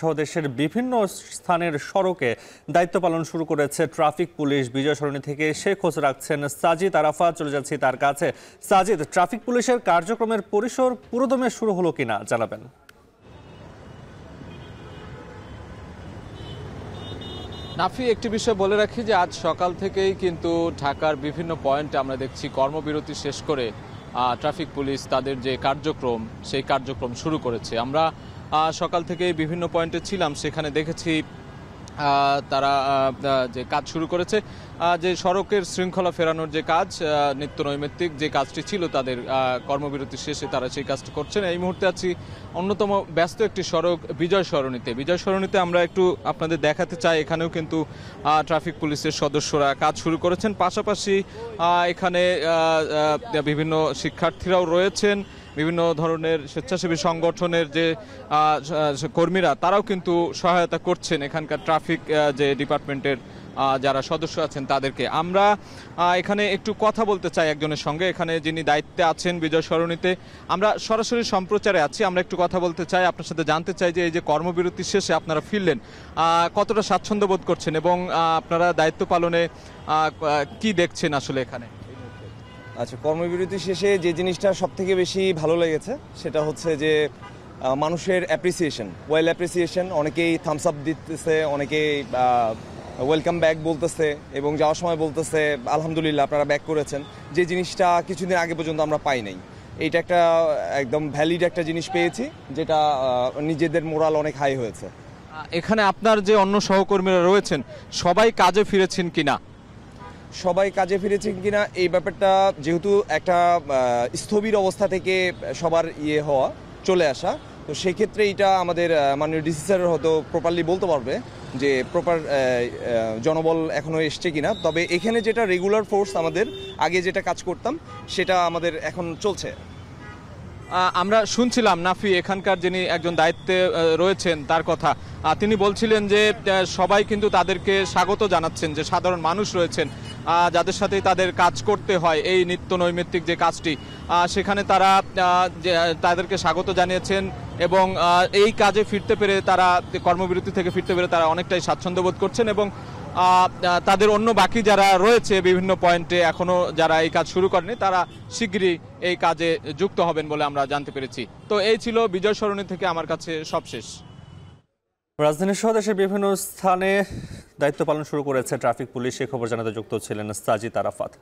সহ দেশের বিভিন্ন স্থানের সড়কে দায়িত্ব পালন শুরু করেছে ট্রাফিক পুলিশ বিজয় সরণি থেকে সে খোঁজ রাখছেন সাজিদ আরাফা চলে যাচ্ছি তার কাছে সাজিদ ট্রাফিক পুলিশের কার্যক্রমের পরিসর পুরোদমে শুরু হলো কিনা জানাবেন নাফি একটি বিষয় বলে রাখি যে আজ সকাল থেকেই কিন্তু ঢাকার বিভিন্ন পয়েন্টে আমরা দেখছি কর্মবিরতি শেষ করে ট্রাফিক পুলিশ তাদের যে কার্যক্রম সেই কার্যক্রম শুরু করেছে আমরা সকাল থেকে বিভিন্ন পয়েন্টে ছিলাম সেখানে দেখেছি তারা যে কাজ শুরু করেছে যে সড়কের শৃঙ্খলা ফেরানোর যে কাজ নিত্য নৈমিত্তিক যে কাজটি ছিল তাদের কর্মবিরতি শেষে তারা সেই কাজটি করছেন এই মুহূর্তে আছি অন্যতম ব্যস্ত একটি সড়ক বিজয় সরণিতে বিজয় সরণিতে আমরা একটু আপনাদের দেখাতে চাই এখানেও কিন্তু ট্রাফিক পুলিশের সদস্যরা কাজ শুরু করেছেন পাশাপাশি এখানে বিভিন্ন শিক্ষার্থীরাও রয়েছেন বিভিন্ন ধরনের স্বেচ্ছাসেবী সংগঠনের যে কর্মীরা তারাও কিন্তু সহায়তা করছেন এখানকার ট্রাফিক যে ডিপার্টমেন্টের যারা সদস্য আছেন তাদেরকে আমরা এখানে একটু কথা বলতে চাই একজনের সঙ্গে এখানে যিনি দায়িত্বে আছেন বিজয় সরণিতে আমরা সরাসরি সম্প্রচারে আছি আমরা একটু কথা বলতে চাই আপনার সাথে জানতে চাই যে এই যে কর্মবিরতি শেষে আপনারা ফিরলেন কতটা স্বাচ্ছন্দ্য বোধ করছেন এবং আপনারা দায়িত্ব পালনে কি দেখছেন আসলে এখানে আচ্ছা কর্মবিরতি শেষে যে জিনিসটা সব থেকে বেশি ভালো লেগেছে সেটা হচ্ছে যে মানুষের অ্যাপ্রিসিয়েশন ওয়েল অ্যাপ্রিসিয়েশন অনেকেই থামস আপ দিতেছে অনেকেই ওয়েলকাম ব্যাক বলতেছে এবং যাওয়ার সময় বলতেছে আলহামদুলিল্লাহ আপনারা ব্যাক করেছেন যে জিনিসটা কিছুদিন আগে পর্যন্ত আমরা পাই নাই এইটা একটা একদম ভ্যালিড একটা জিনিস পেয়েছি যেটা নিজেদের মোরাল অনেক হাই হয়েছে এখানে আপনার যে অন্য সহকর্মীরা রয়েছেন সবাই কাজে ফিরেছেন কিনা সবাই কাজে ফিরেছেন কিনা এই ব্যাপারটা যেহেতু একটা স্থবির অবস্থা থেকে সবার ইয়ে হওয়া চলে আসা তো সেক্ষেত্রে এটা আমাদের মাননীয় ডিসি হয়তো প্রপারলি বলতে পারবে যে প্রপার জনবল এখনও এসছে কিনা তবে এখানে যেটা রেগুলার ফোর্স আমাদের আগে যেটা কাজ করতাম সেটা আমাদের এখন চলছে আমরা শুনছিলাম নাফি এখানকার যিনি একজন দায়িত্বে রয়েছেন তার কথা তিনি বলছিলেন যে সবাই কিন্তু তাদেরকে স্বাগত জানাচ্ছেন যে সাধারণ মানুষ রয়েছেন যাদের সাথে তাদের কাজ করতে হয় এই নিত্য নৈমিত্তিক যে কাজটি সেখানে তারা তাদেরকে স্বাগত জানিয়েছেন এবং এই কাজে ফিরতে পেরে তারা কর্মবিরতি থেকে ফিরতে পেরে তারা অনেকটাই স্বাচ্ছন্দ্য বোধ করছেন এবং তাদের অন্য বাকি যারা রয়েছে বিভিন্ন পয়েন্টে এখনও যারা এই কাজ শুরু করেনি তারা শীঘ্রই এই কাজে যুক্ত হবেন বলে আমরা জানতে পেরেছি তো এই ছিল বিজয় সরণী থেকে আমার কাছে সবশেষ রাজধানী সহ দেশের বিভিন্ন স্থানে দায়িত্ব পালন শুরু করেছে ট্রাফিক পুলিশ এ খবর জানাতে যুক্ত ছিলেন সাজিদ আরাফাত